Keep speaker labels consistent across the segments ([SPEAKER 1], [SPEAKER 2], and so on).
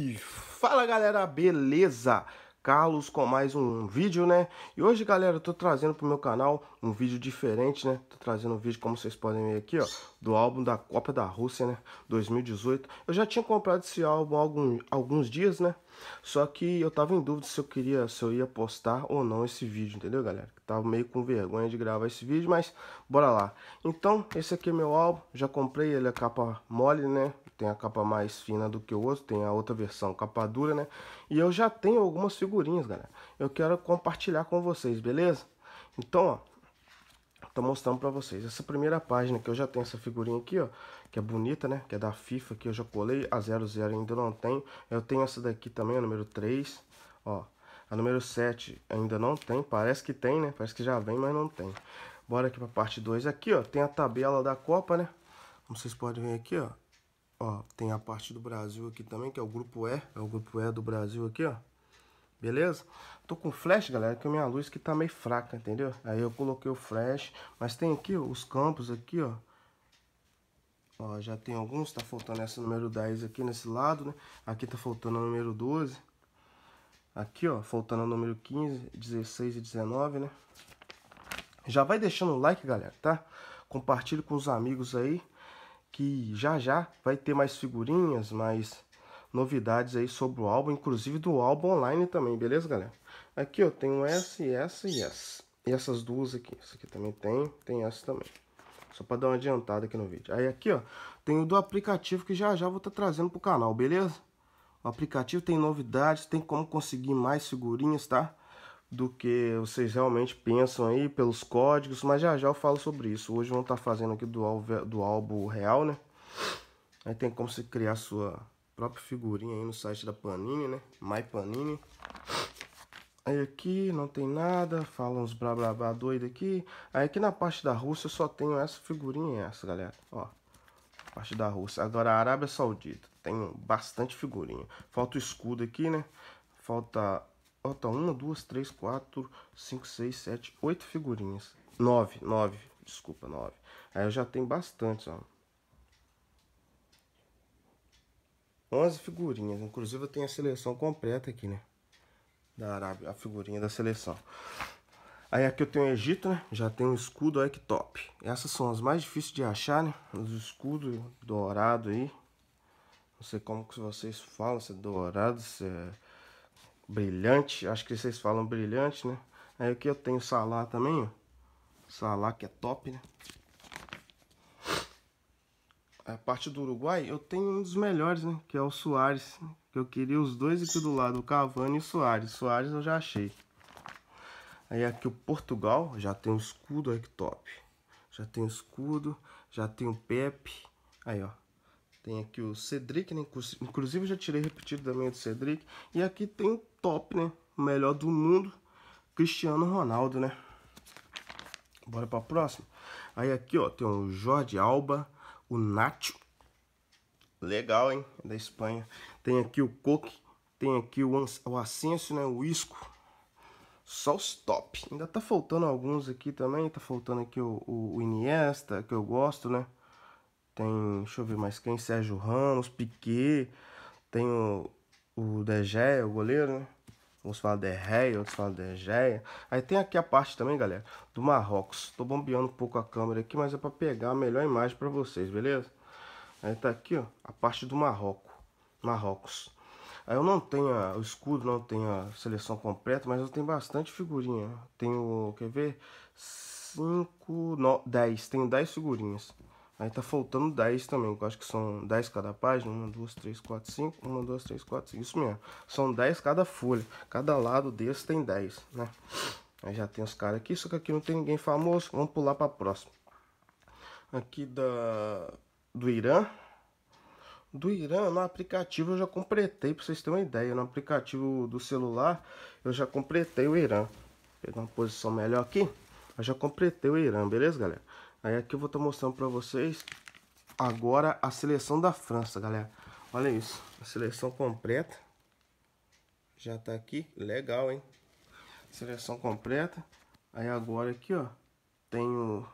[SPEAKER 1] E fala galera, beleza? Carlos com mais um vídeo, né? E hoje, galera, eu tô trazendo pro meu canal um vídeo diferente, né? Tô trazendo um vídeo, como vocês podem ver aqui, ó, do álbum da Copa da Rússia, né? 2018. Eu já tinha comprado esse álbum há algum, alguns dias, né? Só que eu tava em dúvida se eu queria, se eu ia postar ou não esse vídeo, entendeu, galera? Tava meio com vergonha de gravar esse vídeo, mas bora lá. Então, esse aqui é meu álbum, já comprei, ele é capa mole, né? tem a capa mais fina do que o outro, tem a outra versão capa dura, né? E eu já tenho algumas figurinhas, galera. Eu quero compartilhar com vocês, beleza? Então, ó, tô mostrando para vocês essa primeira página que eu já tenho essa figurinha aqui, ó, que é bonita, né? Que é da FIFA que eu já colei, a 00 ainda não tenho. Eu tenho essa daqui também, a número 3, ó. A número 7 ainda não tem, parece que tem, né? Parece que já vem, mas não tem. Bora aqui para parte 2 aqui, ó. Tem a tabela da Copa, né? Como vocês podem ver aqui, ó. Ó, tem a parte do Brasil aqui também, que é o grupo E. É o grupo E do Brasil aqui, ó. Beleza? Tô com flash, galera, que a minha luz que tá meio fraca, entendeu? Aí eu coloquei o flash, mas tem aqui ó, os campos aqui, ó. Ó, já tem alguns, tá faltando essa número 10 aqui nesse lado, né? Aqui tá faltando o número 12. Aqui, ó, faltando o número 15, 16 e 19, né? Já vai deixando o like, galera, tá? Compartilhe com os amigos aí que já já vai ter mais figurinhas, mais novidades aí sobre o álbum, inclusive do álbum online também, beleza, galera? Aqui eu tenho essa e essa e essa. E essas duas aqui. Essa aqui também tem, tem essa também. Só para dar uma adiantada aqui no vídeo. Aí aqui, ó, tem o do aplicativo que já já vou estar tá trazendo pro canal, beleza? O aplicativo tem novidades, tem como conseguir mais figurinhas, tá? do que vocês realmente pensam aí pelos códigos, mas já já eu falo sobre isso. Hoje vamos estar tá fazendo aqui do, álbum, do álbum real, né? Aí tem como você criar sua própria figurinha aí no site da Panini, né? My Panini. Aí aqui não tem nada, fala uns blá blá blá doido aqui. Aí aqui na parte da Rússia eu só tenho essa figurinha essa, galera. Ó, parte da Rússia. Agora a Arábia Saudita, tem bastante figurinha. Falta o escudo aqui, né? Falta Falta uma, duas, três, quatro, cinco, seis, sete, oito figurinhas. Nove, nove. Desculpa, nove. Aí eu já tenho bastante, ó. Onze figurinhas. Inclusive eu tenho a seleção completa aqui, né? Da Arábia, a figurinha da seleção. Aí aqui eu tenho o Egito, né? Já tem o escudo top Essas são as mais difíceis de achar, né? Os escudos dourados aí. Não sei como que vocês falam, se é dourado, se é brilhante, acho que vocês falam brilhante, né? Aí aqui eu tenho Salá também, ó. Salá que é top, né? A parte do Uruguai, eu tenho um dos melhores, né? Que é o Soares. Que eu queria os dois aqui do lado, o Cavani e o Soares. Soares eu já achei. Aí aqui o Portugal, já tem o escudo, olha que top. Já tem o escudo, já tem o Pepe. Aí, ó. Tem aqui o Cedric, né? Inclusive já tirei repetido também do Cedric. E aqui tem o top, né? O melhor do mundo, Cristiano Ronaldo, né? Bora pra próxima. Aí aqui, ó, tem o Jorge Alba, o Nacho. Legal, hein? É da Espanha. Tem aqui o Coque, tem aqui o, o Ascenso, né? O Isco. Só os top. Ainda tá faltando alguns aqui também. Tá faltando aqui o, o, o Iniesta, que eu gosto, né? tem, deixa eu ver mais quem, Sérgio Ramos, Piquet, tem o, o De Gea, o goleiro, né? Uns falam De Gea, outros falam De Gea. Aí tem aqui a parte também, galera, do Marrocos. Tô bombeando um pouco a câmera aqui, mas é para pegar a melhor imagem para vocês, beleza? Aí tá aqui, ó, a parte do Marrocos. Marrocos. Aí eu não tenho o escudo, não tenho a seleção completa, mas eu tenho bastante figurinha. Tenho, quer ver? 5, 10. Tenho 10 figurinhas. Aí tá faltando 10 também, eu acho que são 10 cada página. 1, 2, 3, 4, 5. 1, 2, 3, 4, 5. Isso mesmo. São 10 cada folha. Cada lado desse tem 10, né? Aí já tem os caras aqui, só que aqui não tem ninguém famoso. Vamos pular pra próxima. Aqui da... do Irã. Do Irã, no aplicativo eu já completei, pra vocês terem uma ideia. No aplicativo do celular, eu já completei o Irã. Vou pegar uma posição melhor aqui. Eu já completei o Irã, beleza, galera? Aí aqui eu vou estar tá mostrando para vocês agora a seleção da França, galera. Olha isso, a seleção completa. Já tá aqui, legal, hein? Seleção completa. Aí agora aqui, ó, tem o...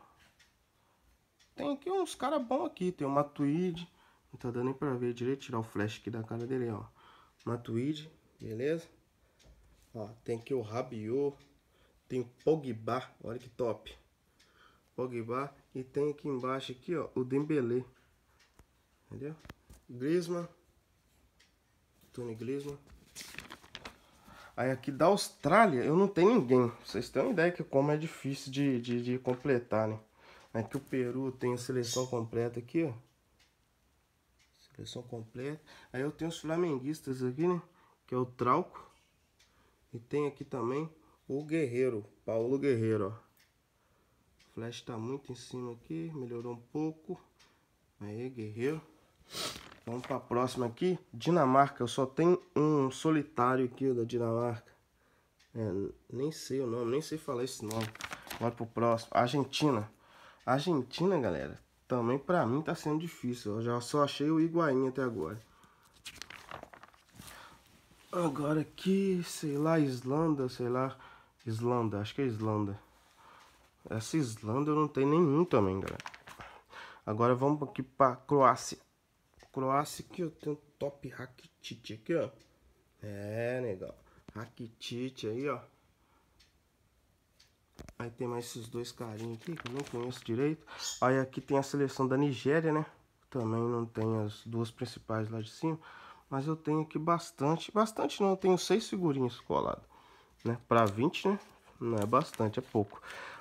[SPEAKER 1] Tem aqui uns caras bons aqui, tem o Matuidi. Não tá dando nem pra ver direito, tirar o flash aqui da cara dele, ó. Matuidi, beleza? Ó, tem aqui o Rabiot, tem o Pogba, olha que top. Pogba e tem aqui embaixo aqui, ó, o Dembele, Entendeu? Griezmann, Tony Griezmann. Aí aqui da Austrália eu não tenho ninguém. Vocês têm uma ideia que como é difícil de, de, de completar, né? Aqui é o Peru tem a seleção completa aqui, ó. Seleção completa. Aí eu tenho os flamenguistas aqui, né? Que é o Trauco. E tem aqui também o Guerreiro, Paulo Guerreiro, ó. Flash tá muito em cima aqui, melhorou um pouco. Aí, guerreiro. Vamos pra próxima aqui. Dinamarca, eu só tenho um solitário aqui da Dinamarca. É, nem sei o nome, nem sei falar esse nome. Bora pro próximo. Argentina. Argentina, galera, também pra mim tá sendo difícil. Eu já só achei o Higuaín até agora. Agora aqui, sei lá, Islândia, sei lá. Islândia, acho que é Islândia. Essa Islândia não tem nenhum também, galera. Agora vamos aqui pra Croácia. Croácia que eu tenho top Rakitic aqui, ó. É, legal. Rakitic aí, ó. Aí tem mais esses dois carinhos aqui que eu não conheço direito. Aí aqui tem a seleção da Nigéria, né? Também não tem as duas principais lá de cima. Mas eu tenho aqui bastante. Bastante não, eu tenho seis figurinhas coladas. Né? Pra 20, né? Não é bastante, é pouco.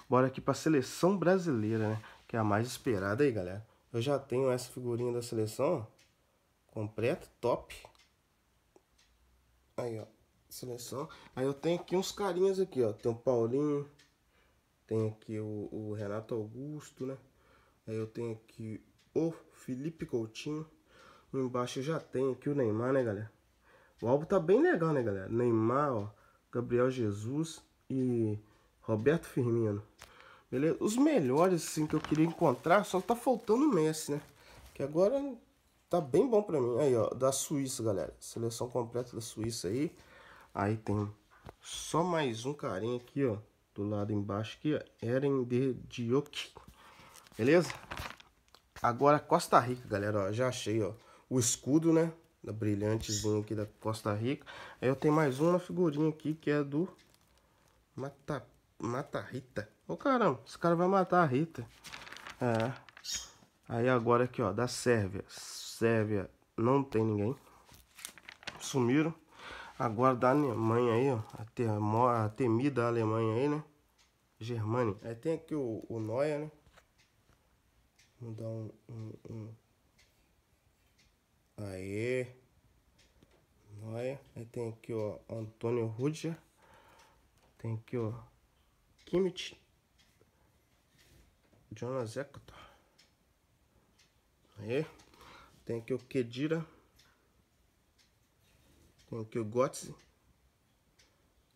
[SPEAKER 1] Bora aqui para a seleção brasileira, né? Que é a mais esperada aí, galera. Eu já tenho essa figurinha da seleção completa, top. Aí, ó, seleção. Aí eu tenho aqui uns carinhas aqui, ó. Tem o Paulinho, tem aqui o, o Renato Augusto, né? Aí eu tenho aqui o Felipe Coutinho. Embaixo eu já tenho aqui o Neymar, né, galera? O álbum tá bem legal, né, galera? Neymar, ó, Gabriel Jesus e Roberto Firmino. Beleza? Os melhores, assim, que eu queria encontrar, só tá faltando o Messi, né? Que agora tá bem bom pra mim. Aí, ó, da Suíça, galera. Seleção completa da Suíça aí. Aí tem só mais um carinha aqui, ó. Do lado embaixo aqui, ó. Eren de Diok. Beleza? Agora Costa Rica, galera, ó. Já achei, ó. O escudo, né? Da brilhantezinha aqui da Costa Rica. Aí eu tenho mais uma figurinha aqui que é do Matap Mata a Rita. Ô caramba, esse cara vai matar a Rita. É. Aí agora aqui, ó, da Sérvia. Sérvia não tem ninguém. Sumiram. Agora da Alemanha aí, ó. A, termo, a temida Alemanha aí, né? Germânia. Aí tem aqui o, o Noia, né? Vamos dar um, um, um. Aê. Noia. Aí tem aqui, ó, Antônio Rudia Tem aqui, ó. Kimmich, Jonas Ector. Aí. Tem aqui o Kedira. Tem aqui o Götze.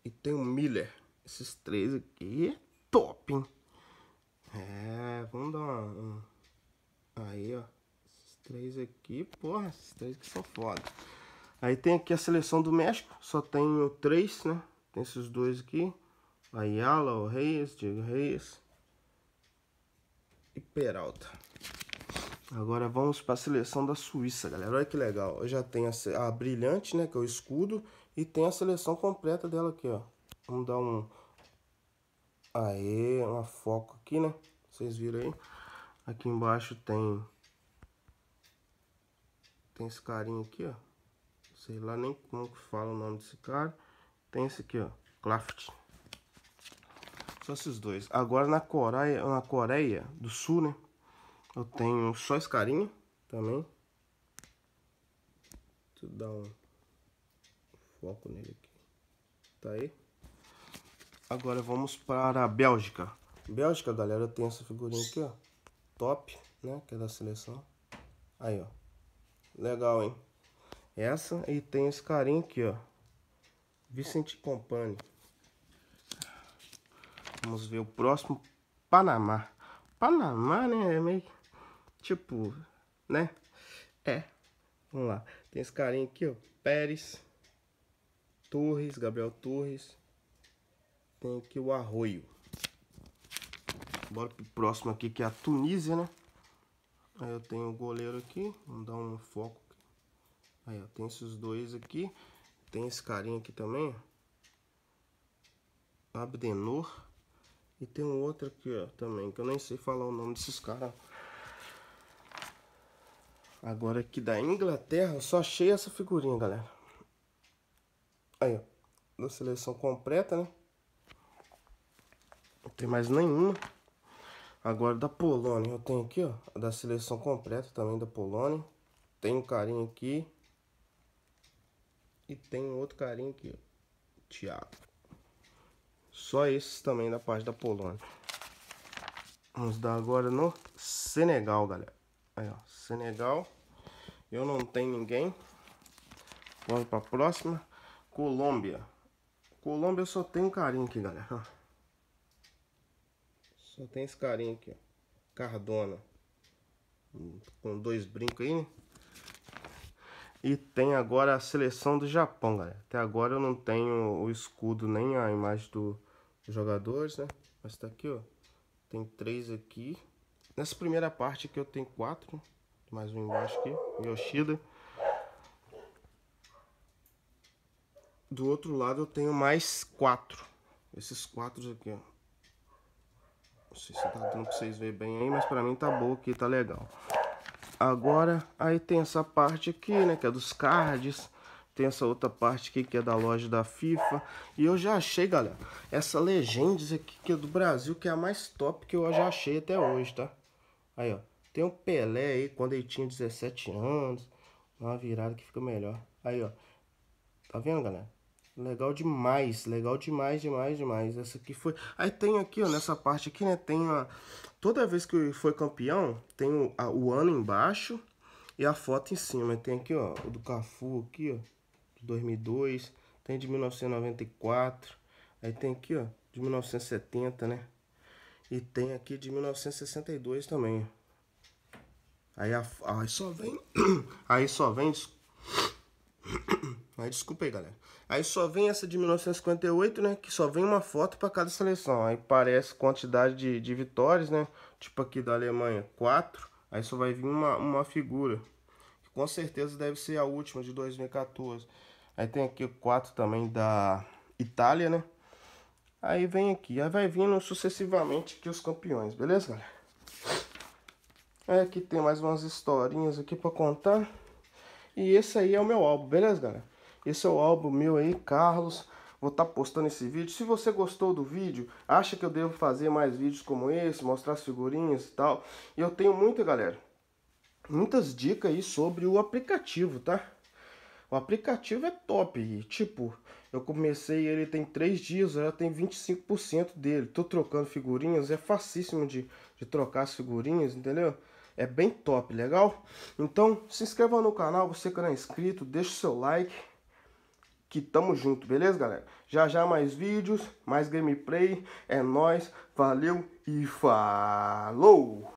[SPEAKER 1] E tem o Miller. Esses três aqui top, hein? É, vamos dar uma... Um... Aí, ó. Esses três aqui, porra, esses três que são foda. Aí tem aqui a seleção do México. Só tem o três, né? Tem esses dois aqui. Ayala, o Reis, Diego Reis e Peralta. Agora vamos para a seleção da Suíça, galera. Olha que legal. Eu já tenho a, a, brilhante, né, que é o escudo, e tem a seleção completa dela aqui, ó. Vamos dar um Aê, uma foco aqui, né? Vocês viram aí? Aqui embaixo tem tem esse carinha aqui, ó. Sei lá nem como que fala o nome desse cara. Tem esse aqui, ó, Claft. Só esses dois. Agora na Coreia, na Coreia do Sul, né? Eu tenho só esse carinha também. Deixa eu dar um foco nele aqui. Tá aí. Agora vamos para a Bélgica. Bélgica, galera, eu tenho essa figurinha aqui, ó. Top, né? Que é da seleção. Aí, ó. Legal, hein? Essa e tem esse carinha aqui, ó. Vicente Company. Vamos ver o próximo. Panamá. Panamá, né? É meio. Tipo. Né? É. Vamos lá. Tem esse carinha aqui, ó. Pérez. Torres. Gabriel Torres. Tem aqui o Arroio. Bora pro próximo aqui, que é a Tunísia, né? Aí eu tenho o goleiro aqui. Vamos dar um foco. Aqui. Aí, ó. Tem esses dois aqui. Tem esse carinha aqui também. Abdenor. E tem um outro aqui, ó, também, que eu nem sei falar o nome desses caras. Agora aqui da Inglaterra, eu só achei essa figurinha, galera. Aí, ó. Da seleção completa, né? Não tem mais nenhuma. Agora da Polônia, eu tenho aqui, ó. Da seleção completa também da Polônia. Tem um carinho aqui. E tem outro carinho aqui, ó. Thiago. Só esses também da parte da Polônia. Vamos dar agora no Senegal, galera. Aí, ó, Senegal. Eu não tenho ninguém. Vamos para próxima. Colômbia. Colômbia eu só tenho um carinho aqui, galera. Só tem esse carinho aqui, ó. Cardona. Com dois brincos aí, né? E tem agora a seleção do Japão, galera. Até agora eu não tenho o escudo nem a imagem do, jogadores, né? Mas tá aqui, ó. Tem três aqui. Nessa primeira parte aqui eu tenho quatro. Mais um embaixo aqui. Yoshida. É Do outro lado eu tenho mais quatro. Esses quatro aqui, ó. Não sei se tá dando pra vocês verem bem aí, mas pra mim tá boa aqui, tá legal. Agora, aí tem essa parte aqui, né? Que é dos cards. Tem essa outra parte aqui que é da loja da FIFA. E eu já achei, galera, essa Legendes aqui que é do Brasil, que é a mais top que eu já achei até hoje, tá? Aí, ó. Tem o Pelé aí, quando ele tinha 17 anos. Uma virada que fica melhor. Aí, ó. Tá vendo, galera? Legal demais, legal demais, demais, demais. Essa aqui foi. Aí tem aqui, ó, nessa parte aqui, né? Tem a. Toda vez que foi campeão, tem o, a, o ano embaixo e a foto em cima. Tem aqui, ó, o do Cafu aqui, ó. 2002, tem de 1994, aí tem aqui, ó, de 1970, né? E tem aqui de 1962 também. Aí, a, aí só vem, aí só vem, aí desculpa aí, galera. Aí só vem essa de 1958, né? Que só vem uma foto para cada seleção. Aí parece quantidade de, de vitórias, né? Tipo aqui da Alemanha, 4. Aí só vai vir uma, uma figura. Que com certeza deve ser a última de 2014. Aí tem aqui o 4 também da Itália, né? Aí vem aqui, aí vai vindo sucessivamente aqui os campeões, beleza, galera? Aí aqui tem mais umas historinhas aqui pra contar. E esse aí é o meu álbum, beleza, galera? Esse é o álbum meu aí, Carlos. Vou estar tá postando esse vídeo. Se você gostou do vídeo, acha que eu devo fazer mais vídeos como esse, mostrar as figurinhas e tal. E eu tenho muita, galera, muitas dicas aí sobre o aplicativo, tá? O aplicativo é top. tipo, eu comecei ele tem 3 dias, já tem 25% dele. Tô trocando figurinhas, é facíssimo de, de trocar as figurinhas, entendeu? É bem top, legal? Então, se inscreva no canal, você que não é inscrito, deixa o seu like. Que tamo junto, beleza, galera? Já já mais vídeos, mais gameplay. É nós, valeu e falou!